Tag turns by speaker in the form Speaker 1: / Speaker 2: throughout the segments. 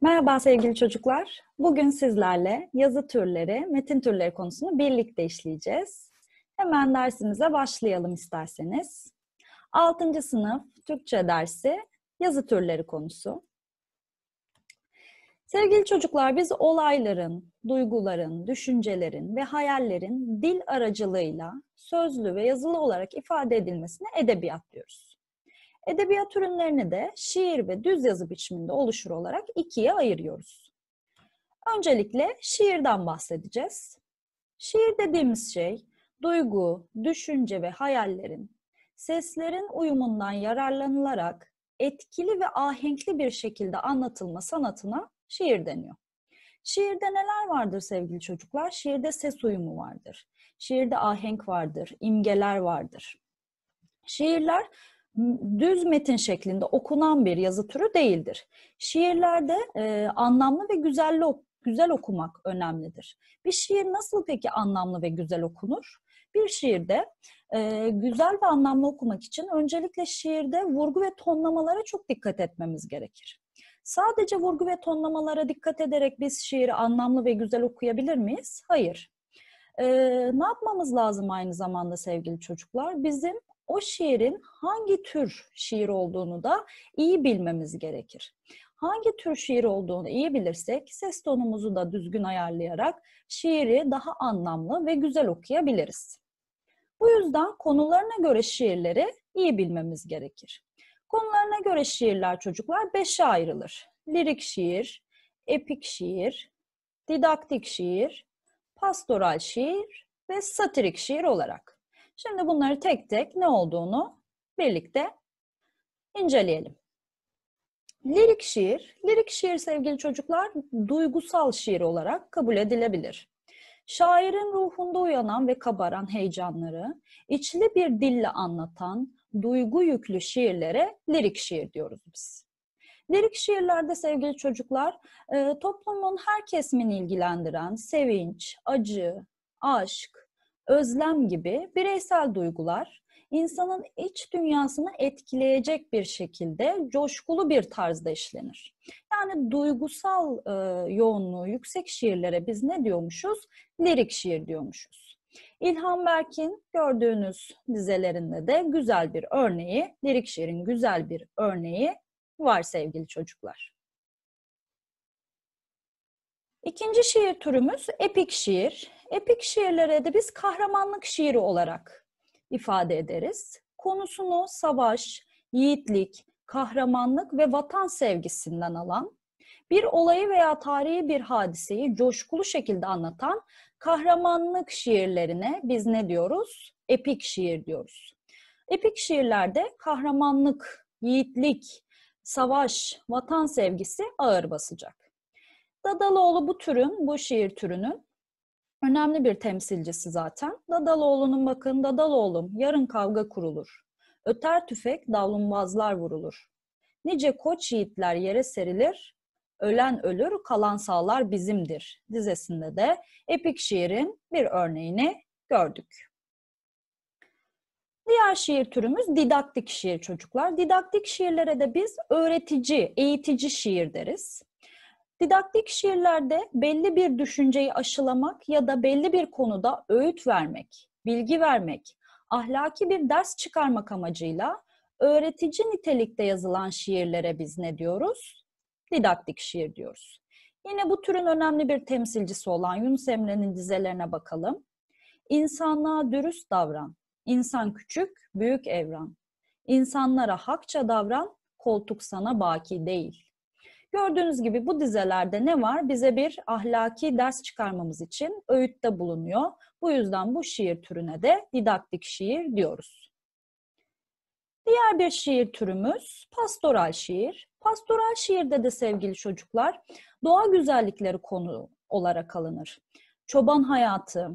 Speaker 1: Merhaba sevgili çocuklar. Bugün sizlerle yazı türleri, metin türleri konusunu birlikte işleyeceğiz. Hemen dersimize başlayalım isterseniz. 6. sınıf Türkçe dersi yazı türleri konusu. Sevgili çocuklar biz olayların, duyguların, düşüncelerin ve hayallerin dil aracılığıyla sözlü ve yazılı olarak ifade edilmesine edebiyat diyoruz. Edebiyat ürünlerini de şiir ve düz yazı biçiminde oluşur olarak ikiye ayırıyoruz. Öncelikle şiirden bahsedeceğiz. Şiir dediğimiz şey duygu, düşünce ve hayallerin seslerin uyumundan yararlanılarak etkili ve ahenkli bir şekilde anlatılma sanatına şiir deniyor. Şiirde neler vardır sevgili çocuklar? Şiirde ses uyumu vardır. Şiirde ahenk vardır, imgeler vardır. Şiirler düz metin şeklinde okunan bir yazı türü değildir. Şiirlerde e, anlamlı ve güzel, güzel okumak önemlidir. Bir şiir nasıl peki anlamlı ve güzel okunur? Bir şiirde e, güzel ve anlamlı okumak için öncelikle şiirde vurgu ve tonlamalara çok dikkat etmemiz gerekir. Sadece vurgu ve tonlamalara dikkat ederek biz şiiri anlamlı ve güzel okuyabilir miyiz? Hayır. Ee, ne yapmamız lazım aynı zamanda sevgili çocuklar? Bizim o şiirin hangi tür şiir olduğunu da iyi bilmemiz gerekir. Hangi tür şiir olduğunu iyi bilirsek ses tonumuzu da düzgün ayarlayarak şiiri daha anlamlı ve güzel okuyabiliriz. Bu yüzden konularına göre şiirleri iyi bilmemiz gerekir. Konularına göre şiirler çocuklar beşe ayrılır. Lirik şiir, epik şiir, didaktik şiir, pastoral şiir ve satirik şiir olarak. Şimdi bunları tek tek ne olduğunu birlikte inceleyelim. Lirik şiir, lirik şiir sevgili çocuklar duygusal şiir olarak kabul edilebilir. Şairin ruhunda uyanan ve kabaran heyecanları içli bir dille anlatan duygu yüklü şiirlere lirik şiir diyoruz biz. Lirik şiirlerde sevgili çocuklar e, toplumun her kesmini ilgilendiren sevinç, acı, aşk, özlem gibi bireysel duygular insanın iç dünyasını etkileyecek bir şekilde coşkulu bir tarzda işlenir. Yani duygusal e, yoğunluğu yüksek şiirlere biz ne diyormuşuz? Lirik şiir diyormuşuz. İlhan Berk'in gördüğünüz dizelerinde de güzel bir örneği, lirik şiirin güzel bir örneği var sevgili çocuklar. İkinci şiir türümüz epik şiir. Epik şiirlere de biz kahramanlık şiiri olarak ifade ederiz. Konusunu savaş, yiğitlik, kahramanlık ve vatan sevgisinden alan, bir olayı veya tarihi bir hadiseyi coşkulu şekilde anlatan kahramanlık şiirlerine biz ne diyoruz? Epik şiir diyoruz. Epik şiirlerde kahramanlık, yiğitlik, savaş, vatan sevgisi ağır basacak. Dadaloğlu bu türün, bu şiir türünün önemli bir temsilcisi zaten. Dadaloğlu'nun bakın Dadaloğlu'm yarın kavga kurulur. Öter tüfek davlumbazlar vurulur. Nice koç yiğitler yere serilir, ölen ölür, kalan sağlar bizimdir dizesinde de epik şiirin bir örneğini gördük. Diğer şiir türümüz didaktik şiir çocuklar. Didaktik şiirlere de biz öğretici, eğitici şiir deriz. Didaktik şiirlerde belli bir düşünceyi aşılamak ya da belli bir konuda öğüt vermek, bilgi vermek, ahlaki bir ders çıkarmak amacıyla öğretici nitelikte yazılan şiirlere biz ne diyoruz? Didaktik şiir diyoruz. Yine bu türün önemli bir temsilcisi olan Yunus Emre'nin dizelerine bakalım. İnsanlığa dürüst davran, İnsan küçük, büyük evran. İnsanlara hakça davran, koltuk sana baki değil. Gördüğünüz gibi bu dizelerde ne var? Bize bir ahlaki ders çıkarmamız için öğütte bulunuyor. Bu yüzden bu şiir türüne de didaktik şiir diyoruz. Diğer bir şiir türümüz pastoral şiir. Pastoral şiirde de sevgili çocuklar doğa güzellikleri konu olarak alınır. Çoban hayatı,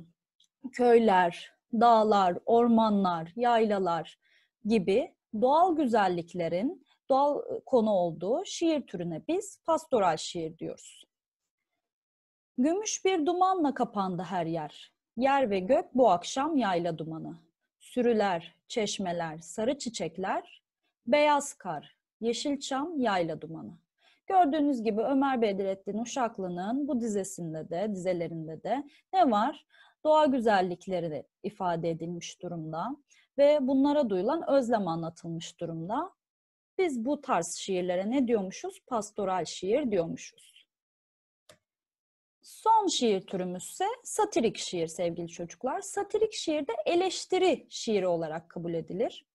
Speaker 1: köyler, dağlar, ormanlar, yaylalar gibi doğal güzelliklerin doğal konu olduğu şiir türüne biz pastoral şiir diyoruz. Gümüş bir dumanla kapandı her yer. Yer ve gök bu akşam yayla dumanı. Sürüler, çeşmeler, sarı çiçekler, beyaz kar, yeşil çam yayla dumanı. Gördüğünüz gibi Ömer Bedrettin Uşaklı'nın bu dizesinde de, dizelerinde de ne var? Doğa güzellikleri ifade edilmiş durumda ve bunlara duyulan özlem anlatılmış durumda. Biz bu tarz şiirlere ne diyormuşuz? Pastoral şiir diyormuşuz. Son şiir türümüzse satirik şiir sevgili çocuklar. Satirik şiir de eleştiri şiiri olarak kabul edilir.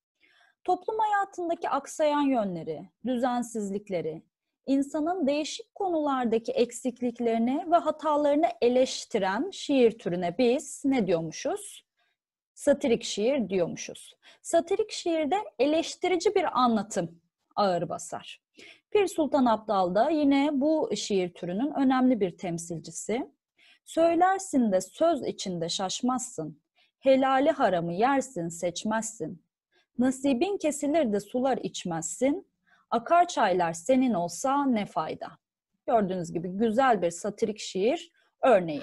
Speaker 1: Toplum hayatındaki aksayan yönleri, düzensizlikleri, insanın değişik konulardaki eksikliklerini ve hatalarını eleştiren şiir türüne biz ne diyormuşuz? Satirik şiir diyormuşuz. Satirik şiirde eleştirici bir anlatım ağır basar. Pir Sultan Abdal da yine bu şiir türünün önemli bir temsilcisi. Söylersin de söz içinde şaşmazsın. Helali haramı yersin seçmezsin. Nasibin kesilir de sular içmezsin. Akar çaylar senin olsa ne fayda. Gördüğünüz gibi güzel bir satirik şiir örneği.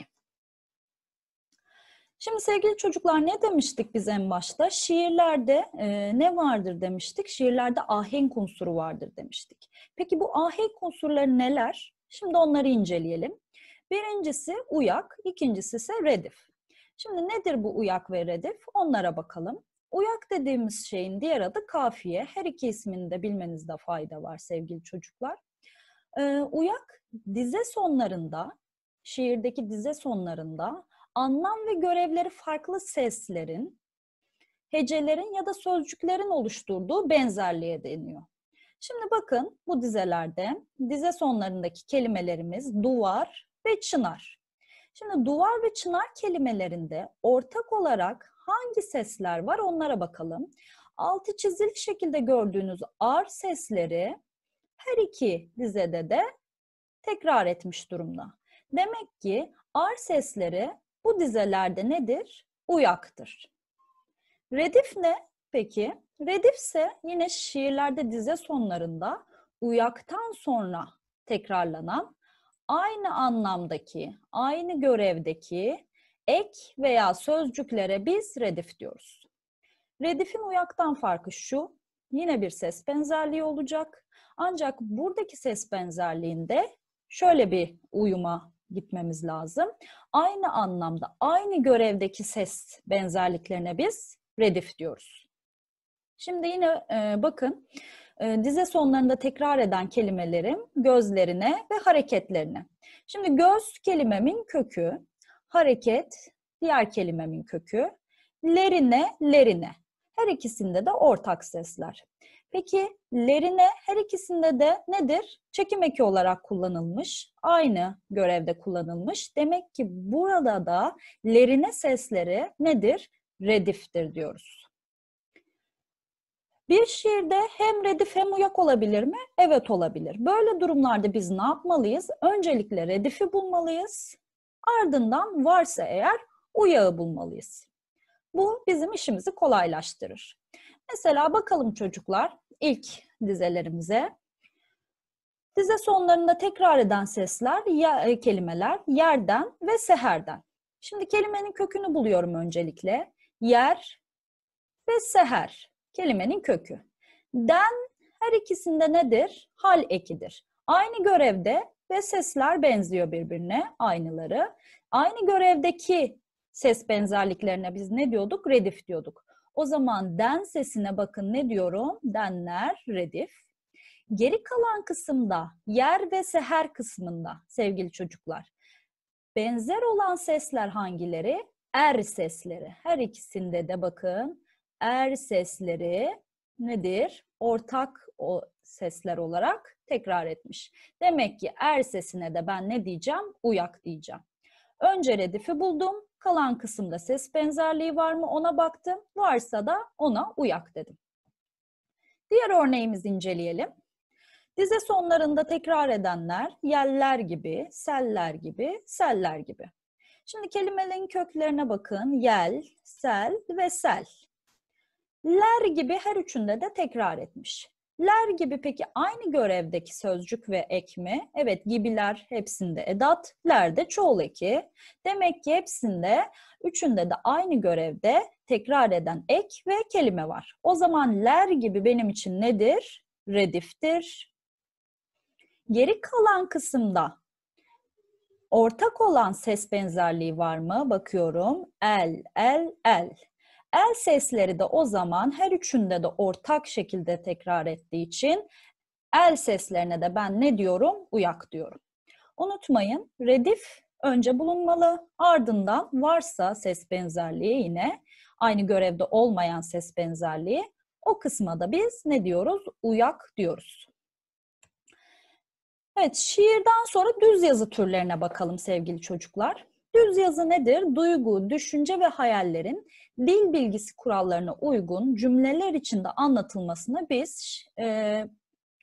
Speaker 1: Şimdi sevgili çocuklar ne demiştik biz en başta? Şiirlerde e, ne vardır demiştik? Şiirlerde ahenk unsuru vardır demiştik. Peki bu ahenk unsurları neler? Şimdi onları inceleyelim. Birincisi uyak, ikincisi ise redif. Şimdi nedir bu uyak ve redif? Onlara bakalım. Uyak dediğimiz şeyin diğer adı kafiye. Her iki ismini de bilmenizde fayda var sevgili çocuklar. Ee, uyak dize sonlarında, şiirdeki dize sonlarında anlam ve görevleri farklı seslerin, hecelerin ya da sözcüklerin oluşturduğu benzerliğe deniyor. Şimdi bakın bu dizelerde dize sonlarındaki kelimelerimiz duvar ve çınar. Şimdi duvar ve çınar kelimelerinde ortak olarak hangi sesler var onlara bakalım. Altı çizili şekilde gördüğünüz ar sesleri her iki dizede de tekrar etmiş durumda. Demek ki ar sesleri bu dizelerde nedir? Uyaktır. Redif ne peki? Redifse yine şiirlerde dize sonlarında uyaktan sonra tekrarlanan aynı anlamdaki, aynı görevdeki ek veya sözcüklere biz redif diyoruz. Redifin uyaktan farkı şu, yine bir ses benzerliği olacak. Ancak buradaki ses benzerliğinde şöyle bir uyuma gitmemiz lazım. Aynı anlamda aynı görevdeki ses benzerliklerine biz redif diyoruz. Şimdi yine e, bakın e, dize sonlarında tekrar eden kelimelerim gözlerine ve hareketlerine. Şimdi göz kelimemin kökü, hareket diğer kelimemin kökü, lerine lerine. Her ikisinde de ortak sesler. Peki lerine her ikisinde de nedir? Çekim eki olarak kullanılmış. Aynı görevde kullanılmış. Demek ki burada da lerine sesleri nedir? Rediftir diyoruz. Bir şiirde hem redif hem uyak olabilir mi? Evet olabilir. Böyle durumlarda biz ne yapmalıyız? Öncelikle redifi bulmalıyız. Ardından varsa eğer uyağı bulmalıyız. Bu bizim işimizi kolaylaştırır. Mesela bakalım çocuklar ilk dizelerimize. Dize sonlarında tekrar eden sesler, ya, e, kelimeler yerden ve seherden. Şimdi kelimenin kökünü buluyorum öncelikle. Yer ve seher kelimenin kökü. Den her ikisinde nedir? Hal ekidir. Aynı görevde ve sesler benziyor birbirine, aynıları. Aynı görevdeki ses benzerliklerine biz ne diyorduk? Redif diyorduk. O zaman den sesine bakın ne diyorum? Denler, redif. Geri kalan kısımda, yer ve seher kısmında sevgili çocuklar. Benzer olan sesler hangileri? Er sesleri. Her ikisinde de bakın. Er sesleri nedir? Ortak o sesler olarak tekrar etmiş. Demek ki er sesine de ben ne diyeceğim? Uyak diyeceğim. Önce redifi buldum. Kalan kısımda ses benzerliği var mı ona baktım. Varsa da ona uyak dedim. Diğer örneğimizi inceleyelim. Dize sonlarında tekrar edenler yeller gibi, seller gibi, seller gibi. Şimdi kelimelerin köklerine bakın. Yel, sel ve sel. Ler gibi her üçünde de tekrar etmiş. Ler gibi peki aynı görevdeki sözcük ve ek mi? Evet gibiler hepsinde edat, ler de çoğul eki. Demek ki hepsinde, üçünde de aynı görevde tekrar eden ek ve kelime var. O zaman ler gibi benim için nedir? Rediftir. Geri kalan kısımda ortak olan ses benzerliği var mı? Bakıyorum. El, el, el. El sesleri de o zaman her üçünde de ortak şekilde tekrar ettiği için el seslerine de ben ne diyorum? Uyak diyorum. Unutmayın redif önce bulunmalı ardından varsa ses benzerliği yine aynı görevde olmayan ses benzerliği o kısma da biz ne diyoruz? Uyak diyoruz. Evet, şiirden sonra düz yazı türlerine bakalım sevgili çocuklar. Düz yazı nedir? Duygu, düşünce ve hayallerin dil bilgisi kurallarına uygun cümleler içinde anlatılmasına biz e,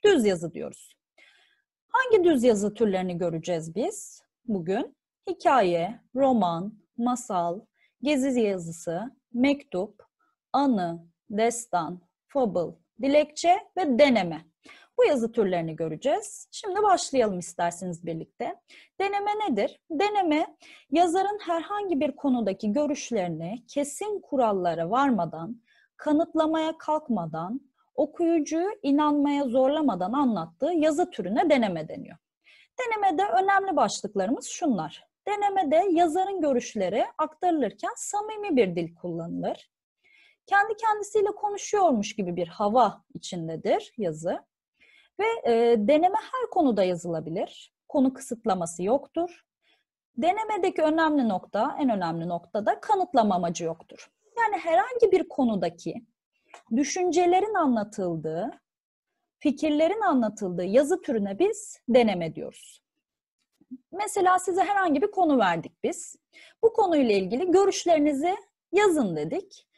Speaker 1: düz yazı diyoruz. Hangi düz yazı türlerini göreceğiz biz bugün? Hikaye, roman, masal, gezi yazısı, mektup, anı, destan, fable, dilekçe ve deneme. Bu yazı türlerini göreceğiz. Şimdi başlayalım isterseniz birlikte. Deneme nedir? Deneme yazarın herhangi bir konudaki görüşlerini kesin kurallara varmadan, kanıtlamaya kalkmadan, okuyucuyu inanmaya zorlamadan anlattığı yazı türüne deneme deniyor. Denemede önemli başlıklarımız şunlar. Denemede yazarın görüşleri aktarılırken samimi bir dil kullanılır. Kendi kendisiyle konuşuyormuş gibi bir hava içindedir yazı. Ve e, deneme her konuda yazılabilir. Konu kısıtlaması yoktur. Denemedeki önemli nokta, en önemli nokta da kanıtlama amacı yoktur. Yani herhangi bir konudaki düşüncelerin anlatıldığı, fikirlerin anlatıldığı yazı türüne biz deneme diyoruz. Mesela size herhangi bir konu verdik biz. Bu konuyla ilgili görüşlerinizi yazın dedik.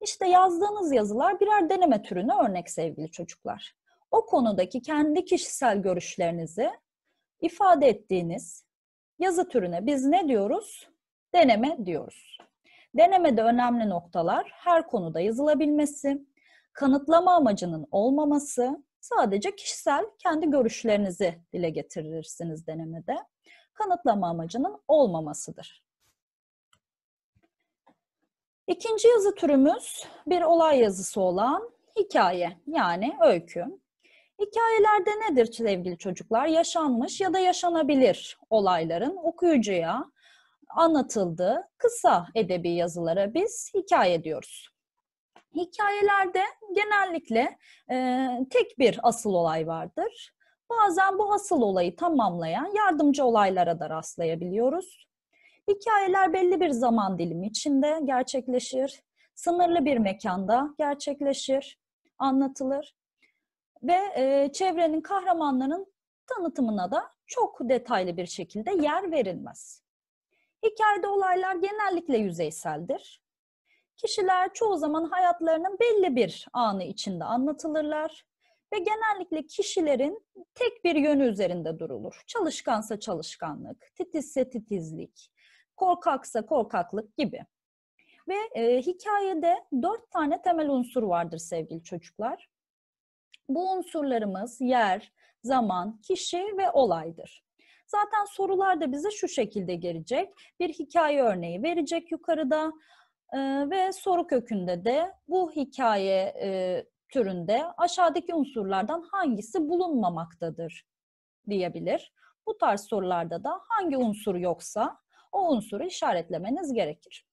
Speaker 1: İşte yazdığınız yazılar birer deneme türüne örnek sevgili çocuklar o konudaki kendi kişisel görüşlerinizi ifade ettiğiniz yazı türüne biz ne diyoruz? Deneme diyoruz. Denemede önemli noktalar her konuda yazılabilmesi, kanıtlama amacının olmaması, sadece kişisel kendi görüşlerinizi dile getirirsiniz denemede. Kanıtlama amacının olmamasıdır. İkinci yazı türümüz bir olay yazısı olan hikaye yani öykü. Hikayelerde nedir sevgili çocuklar? Yaşanmış ya da yaşanabilir olayların okuyucuya anlatıldığı kısa edebi yazılara biz hikaye diyoruz. Hikayelerde genellikle e, tek bir asıl olay vardır. Bazen bu asıl olayı tamamlayan yardımcı olaylara da rastlayabiliyoruz. Hikayeler belli bir zaman dilimi içinde gerçekleşir. Sınırlı bir mekanda gerçekleşir, anlatılır ve e, çevrenin kahramanlarının tanıtımına da çok detaylı bir şekilde yer verilmez. Hikayede olaylar genellikle yüzeyseldir. Kişiler çoğu zaman hayatlarının belli bir anı içinde anlatılırlar ve genellikle kişilerin tek bir yönü üzerinde durulur. Çalışkansa çalışkanlık, titizse titizlik, korkaksa korkaklık gibi. Ve e, hikayede dört tane temel unsur vardır sevgili çocuklar. Bu unsurlarımız yer, zaman, kişi ve olaydır. Zaten sorular da bize şu şekilde gelecek. Bir hikaye örneği verecek yukarıda e, ve soru kökünde de bu hikaye e, türünde aşağıdaki unsurlardan hangisi bulunmamaktadır diyebilir. Bu tarz sorularda da hangi unsur yoksa o unsuru işaretlemeniz gerekir.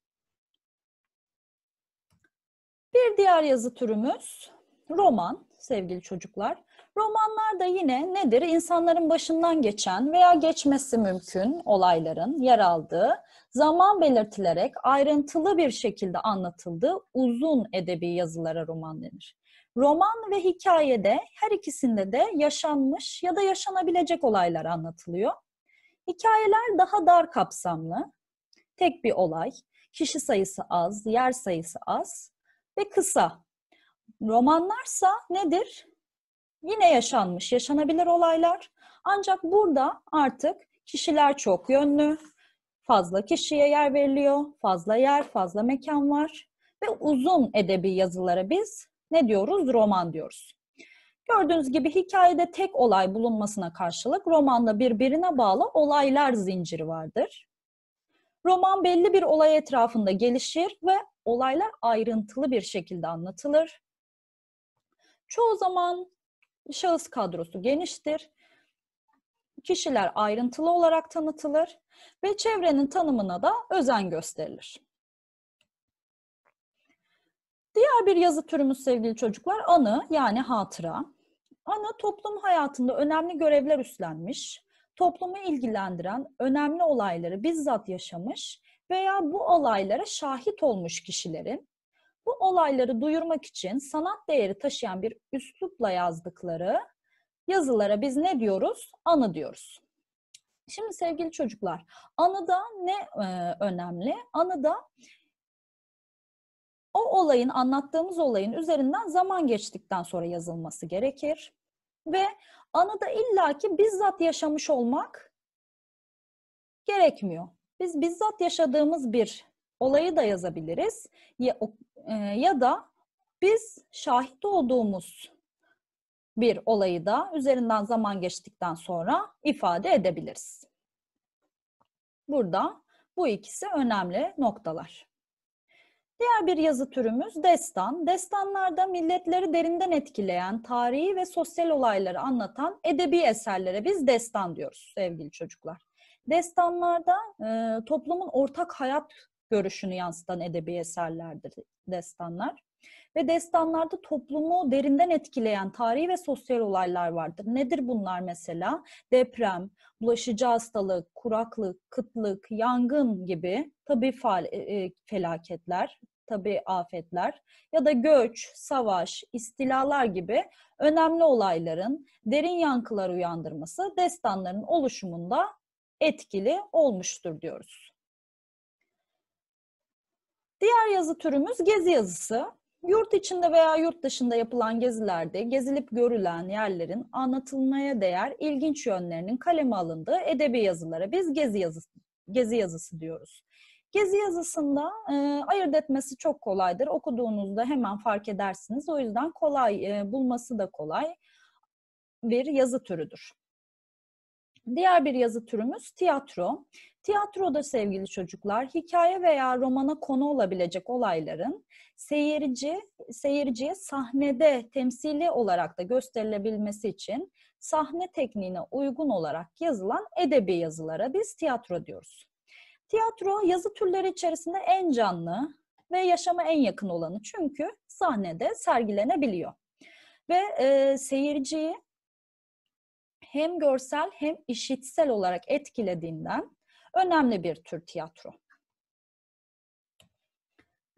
Speaker 1: Bir diğer yazı türümüz roman sevgili çocuklar. Romanlar da yine nedir? İnsanların başından geçen veya geçmesi mümkün olayların yer aldığı, zaman belirtilerek ayrıntılı bir şekilde anlatıldığı uzun edebi yazılara roman denir. Roman ve hikayede her ikisinde de yaşanmış ya da yaşanabilecek olaylar anlatılıyor. Hikayeler daha dar kapsamlı, tek bir olay, kişi sayısı az, yer sayısı az ve kısa Romanlarsa nedir? Yine yaşanmış, yaşanabilir olaylar. Ancak burada artık kişiler çok yönlü, fazla kişiye yer veriliyor, fazla yer, fazla mekan var ve uzun edebi yazılara biz ne diyoruz? Roman diyoruz. Gördüğünüz gibi hikayede tek olay bulunmasına karşılık romanla birbirine bağlı olaylar zinciri vardır. Roman belli bir olay etrafında gelişir ve olaylar ayrıntılı bir şekilde anlatılır. Çoğu zaman şahıs kadrosu geniştir. Kişiler ayrıntılı olarak tanıtılır ve çevrenin tanımına da özen gösterilir. Diğer bir yazı türümüz sevgili çocuklar anı yani hatıra. anı toplum hayatında önemli görevler üstlenmiş, toplumu ilgilendiren önemli olayları bizzat yaşamış veya bu olaylara şahit olmuş kişilerin bu olayları duyurmak için sanat değeri taşıyan bir üslupla yazdıkları yazılara biz ne diyoruz? Anı diyoruz. Şimdi sevgili çocuklar, anıda ne e, önemli? Anıda o olayın, anlattığımız olayın üzerinden zaman geçtikten sonra yazılması gerekir. Ve anıda illaki bizzat yaşamış olmak gerekmiyor. Biz bizzat yaşadığımız bir olayı da yazabiliriz e, ya da biz şahit olduğumuz bir olayı da üzerinden zaman geçtikten sonra ifade edebiliriz. Burada bu ikisi önemli noktalar. Diğer bir yazı türümüz destan. Destanlarda milletleri derinden etkileyen, tarihi ve sosyal olayları anlatan edebi eserlere biz destan diyoruz sevgili çocuklar. Destanlarda e, toplumun ortak hayat görüşünü yansıtan edebi eserlerdir destanlar. Ve destanlarda toplumu derinden etkileyen tarihi ve sosyal olaylar vardır. Nedir bunlar mesela? Deprem, bulaşıcı hastalık, kuraklık, kıtlık, yangın gibi tabi e, e, felaketler, tabi afetler ya da göç, savaş, istilalar gibi önemli olayların derin yankılar uyandırması destanların oluşumunda etkili olmuştur diyoruz. Diğer yazı türümüz gezi yazısı. Yurt içinde veya yurt dışında yapılan gezilerde gezilip görülen yerlerin anlatılmaya değer ilginç yönlerinin kaleme alındığı edebi yazılara biz gezi yazısı, gezi yazısı diyoruz. Gezi yazısında e, ayırt etmesi çok kolaydır. Okuduğunuzda hemen fark edersiniz. O yüzden kolay, e, bulması da kolay bir yazı türüdür. Diğer bir yazı türümüz tiyatro. Tiyatroda sevgili çocuklar hikaye veya romana konu olabilecek olayların seyirci seyirciye sahnede temsili olarak da gösterilebilmesi için sahne tekniğine uygun olarak yazılan edebi yazılara biz tiyatro diyoruz. Tiyatro yazı türleri içerisinde en canlı ve yaşama en yakın olanı çünkü sahnede sergilenebiliyor. Ve e, seyirciyi hem görsel hem işitsel olarak etkilediğinden önemli bir tür tiyatro.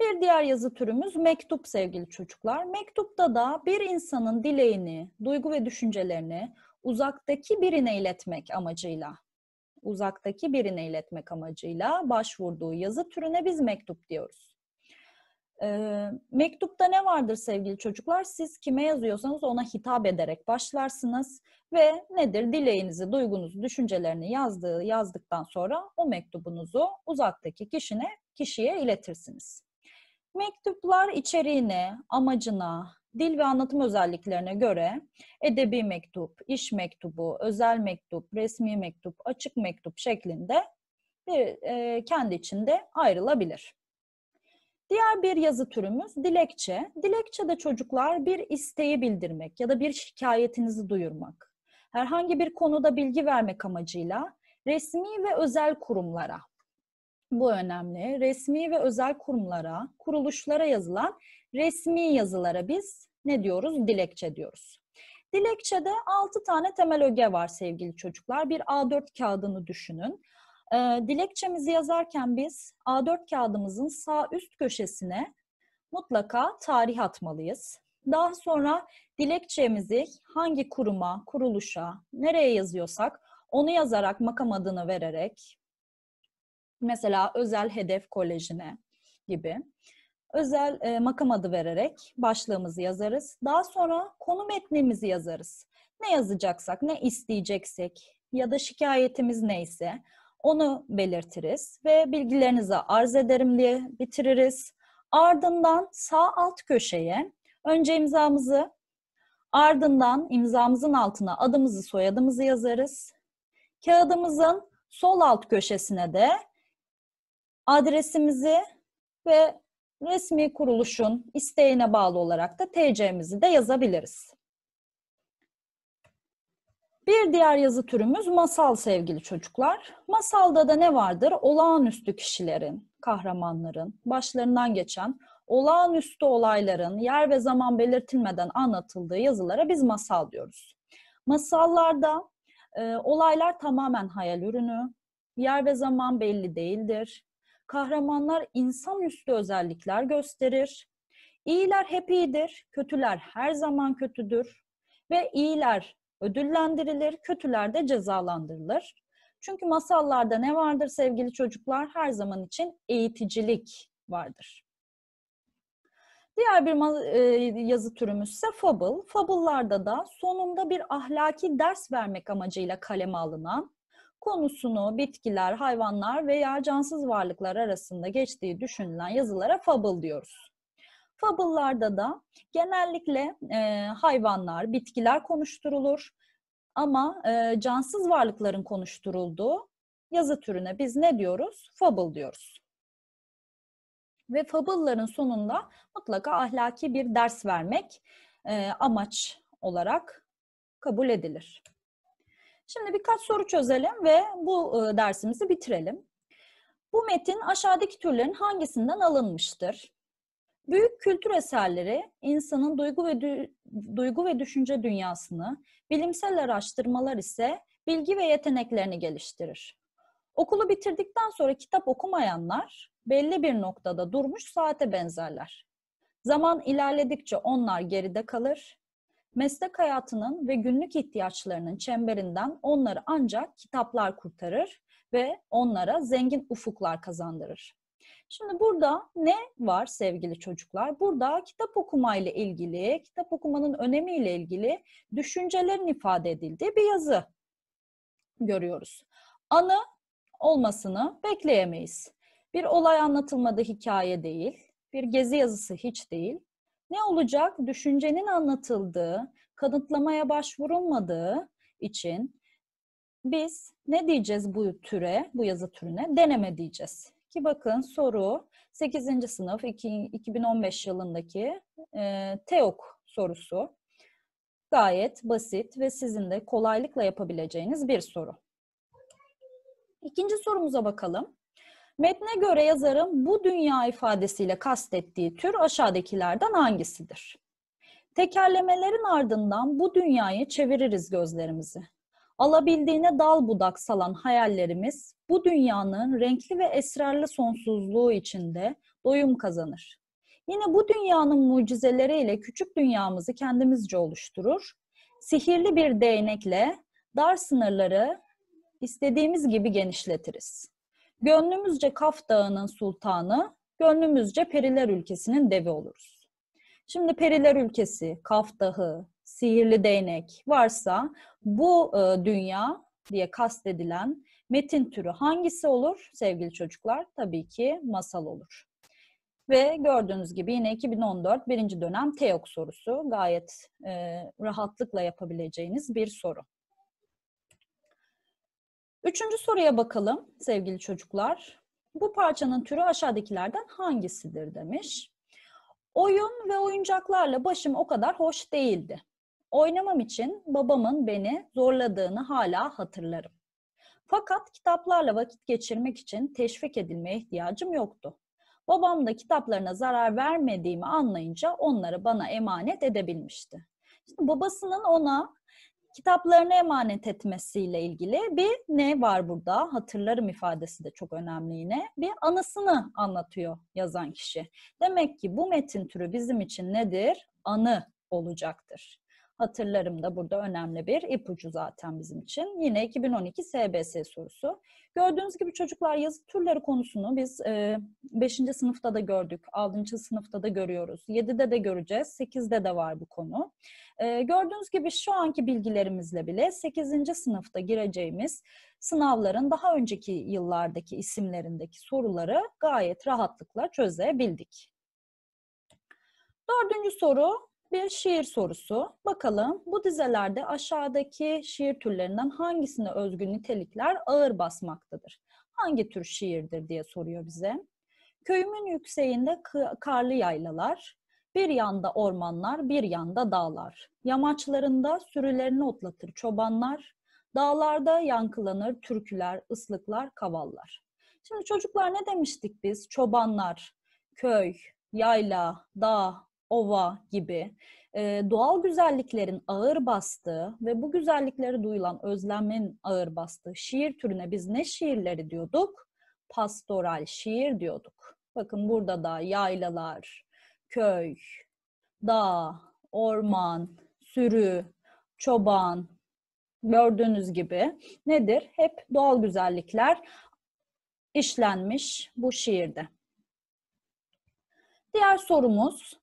Speaker 1: Bir diğer yazı türümüz mektup sevgili çocuklar. Mektupta da bir insanın dileğini, duygu ve düşüncelerini uzaktaki birine iletmek amacıyla uzaktaki birine iletmek amacıyla başvurduğu yazı türüne biz mektup diyoruz. E, mektupta ne vardır sevgili çocuklar? Siz kime yazıyorsanız ona hitap ederek başlarsınız ve nedir? Dileğinizi, duygunuzu, düşüncelerini yazdığı yazdıktan sonra o mektubunuzu uzaktaki kişine, kişiye iletirsiniz. Mektuplar içeriğine, amacına, dil ve anlatım özelliklerine göre edebi mektup, iş mektubu, özel mektup, resmi mektup, açık mektup şeklinde bir, e, kendi içinde ayrılabilir. Diğer bir yazı türümüz dilekçe. Dilekçe de çocuklar bir isteği bildirmek ya da bir şikayetinizi duyurmak. Herhangi bir konuda bilgi vermek amacıyla resmi ve özel kurumlara, bu önemli, resmi ve özel kurumlara, kuruluşlara yazılan resmi yazılara biz ne diyoruz? Dilekçe diyoruz. Dilekçede 6 tane temel öge var sevgili çocuklar. Bir A4 kağıdını düşünün. E, dilekçemizi yazarken biz A4 kağıdımızın sağ üst köşesine mutlaka tarih atmalıyız. Daha sonra dilekçemizi hangi kuruma, kuruluşa, nereye yazıyorsak onu yazarak makam adını vererek mesela özel hedef kolejine gibi özel e, makam adı vererek başlığımızı yazarız. Daha sonra konu metnimizi yazarız. Ne yazacaksak, ne isteyeceksek ya da şikayetimiz neyse onu belirtiriz ve bilgilerinize arz ederim diye bitiririz. Ardından sağ alt köşeye önce imzamızı, ardından imzamızın altına adımızı, soyadımızı yazarız. Kağıdımızın sol alt köşesine de adresimizi ve resmi kuruluşun isteğine bağlı olarak da TC'mizi de yazabiliriz. Bir diğer yazı türümüz masal sevgili çocuklar. Masalda da ne vardır? Olağanüstü kişilerin, kahramanların, başlarından geçen olağanüstü olayların yer ve zaman belirtilmeden anlatıldığı yazılara biz masal diyoruz. Masallarda e, olaylar tamamen hayal ürünü, yer ve zaman belli değildir. Kahramanlar insanüstü özellikler gösterir. İyiler hep iyidir, kötüler her zaman kötüdür ve iyiler ödüllendirilir, kötüler de cezalandırılır. Çünkü masallarda ne vardır sevgili çocuklar? Her zaman için eğiticilik vardır. Diğer bir e, yazı türümüz ise fable. Fable'larda da sonunda bir ahlaki ders vermek amacıyla kaleme alınan, konusunu bitkiler, hayvanlar veya cansız varlıklar arasında geçtiği düşünülen yazılara fable diyoruz. Fable'larda da genellikle e, hayvanlar, bitkiler konuşturulur ama e, cansız varlıkların konuşturulduğu yazı türüne biz ne diyoruz? Fable diyoruz. Ve fabılların sonunda mutlaka ahlaki bir ders vermek e, amaç olarak kabul edilir. Şimdi birkaç soru çözelim ve bu e, dersimizi bitirelim. Bu metin aşağıdaki türlerin hangisinden alınmıştır? Büyük kültür eserleri insanın duygu ve dü- duygu ve düşünce dünyasını, bilimsel araştırmalar ise bilgi ve yeteneklerini geliştirir. Okulu bitirdikten sonra kitap okumayanlar belli bir noktada durmuş saate benzerler. Zaman ilerledikçe onlar geride kalır. Meslek hayatının ve günlük ihtiyaçlarının çemberinden onları ancak kitaplar kurtarır ve onlara zengin ufuklar kazandırır. Şimdi burada ne var sevgili çocuklar? Burada kitap okuma ile ilgili, kitap okumanın önemi ile ilgili düşüncelerin ifade edildiği bir yazı görüyoruz. Anı olmasını bekleyemeyiz. Bir olay anlatılmadı hikaye değil, bir gezi yazısı hiç değil. Ne olacak? Düşüncenin anlatıldığı, kanıtlamaya başvurulmadığı için biz ne diyeceğiz bu türe, bu yazı türüne? Deneme diyeceğiz. Ki bakın soru 8. sınıf 2015 yılındaki e, TEOK sorusu. Gayet basit ve sizin de kolaylıkla yapabileceğiniz bir soru. İkinci sorumuza bakalım. Metne göre yazarın bu dünya ifadesiyle kastettiği tür aşağıdakilerden hangisidir? Tekerlemelerin ardından bu dünyayı çeviririz gözlerimizi alabildiğine dal budak salan hayallerimiz bu dünyanın renkli ve esrarlı sonsuzluğu içinde doyum kazanır. Yine bu dünyanın mucizeleriyle küçük dünyamızı kendimizce oluşturur. Sihirli bir değnekle dar sınırları istediğimiz gibi genişletiriz. Gönlümüzce Kaf Dağı'nın sultanı, gönlümüzce Periler Ülkesi'nin devi oluruz. Şimdi Periler Ülkesi, Kaf Dağı, sihirli değnek varsa bu e, dünya diye kastedilen metin türü hangisi olur sevgili çocuklar? Tabii ki masal olur. Ve gördüğünüz gibi yine 2014 birinci dönem TEOK sorusu. Gayet e, rahatlıkla yapabileceğiniz bir soru. Üçüncü soruya bakalım sevgili çocuklar. Bu parçanın türü aşağıdakilerden hangisidir demiş. Oyun ve oyuncaklarla başım o kadar hoş değildi. Oynamam için babamın beni zorladığını hala hatırlarım. Fakat kitaplarla vakit geçirmek için teşvik edilmeye ihtiyacım yoktu. Babam da kitaplarına zarar vermediğimi anlayınca onları bana emanet edebilmişti. Şimdi babasının ona kitaplarını emanet etmesiyle ilgili bir ne var burada? Hatırlarım ifadesi de çok önemli yine. Bir anısını anlatıyor yazan kişi. Demek ki bu metin türü bizim için nedir? Anı olacaktır. Hatırlarım da burada önemli bir ipucu zaten bizim için. Yine 2012 SBS sorusu. Gördüğünüz gibi çocuklar yazı türleri konusunu biz 5. E, sınıfta da gördük, 6. sınıfta da görüyoruz, 7'de de göreceğiz, 8'de de var bu konu. E, gördüğünüz gibi şu anki bilgilerimizle bile 8. sınıfta gireceğimiz sınavların daha önceki yıllardaki isimlerindeki soruları gayet rahatlıkla çözebildik. Dördüncü soru bir şiir sorusu. Bakalım bu dizelerde aşağıdaki şiir türlerinden hangisine özgü nitelikler ağır basmaktadır? Hangi tür şiirdir diye soruyor bize. Köyümün yükseğinde karlı yaylalar, bir yanda ormanlar, bir yanda dağlar. Yamaçlarında sürülerini otlatır çobanlar, dağlarda yankılanır türküler, ıslıklar, kavallar. Şimdi çocuklar ne demiştik biz? Çobanlar, köy, yayla, dağ, ova gibi e, doğal güzelliklerin ağır bastığı ve bu güzellikleri duyulan özlemin ağır bastığı şiir türüne biz ne şiirleri diyorduk? Pastoral şiir diyorduk. Bakın burada da yaylalar, köy, dağ, orman, sürü, çoban gördüğünüz gibi nedir? Hep doğal güzellikler işlenmiş bu şiirde. Diğer sorumuz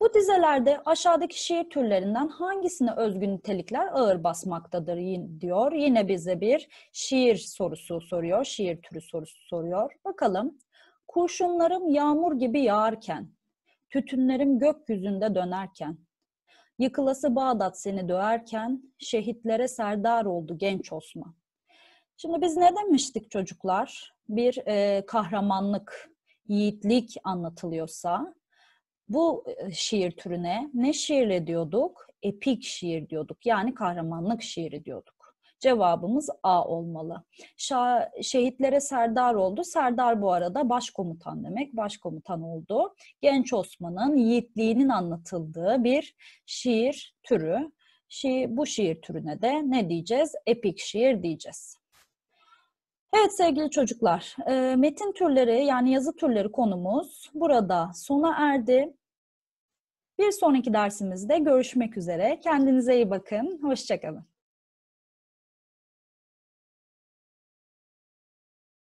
Speaker 1: bu dizelerde aşağıdaki şiir türlerinden hangisine özgün nitelikler ağır basmaktadır diyor. Yine bize bir şiir sorusu soruyor, şiir türü sorusu soruyor. Bakalım. Kurşunlarım yağmur gibi yağarken, tütünlerim gökyüzünde dönerken, yıkılası Bağdat seni döverken, şehitlere serdar oldu genç Osman. Şimdi biz ne demiştik çocuklar? Bir e, kahramanlık, yiğitlik anlatılıyorsa bu e, şiir türüne ne şiirle diyorduk? Epik şiir diyorduk. Yani kahramanlık şiiri diyorduk. Cevabımız A olmalı. Şah, şehitlere serdar oldu. Serdar bu arada başkomutan demek. Başkomutan oldu. Genç Osman'ın yiğitliğinin anlatıldığı bir şiir türü. Şi, bu şiir türüne de ne diyeceğiz? Epik şiir diyeceğiz. Evet sevgili çocuklar, e, metin türleri yani yazı türleri konumuz burada sona erdi. Bir sonraki dersimizde görüşmek üzere. Kendinize iyi bakın, hoşçakalın.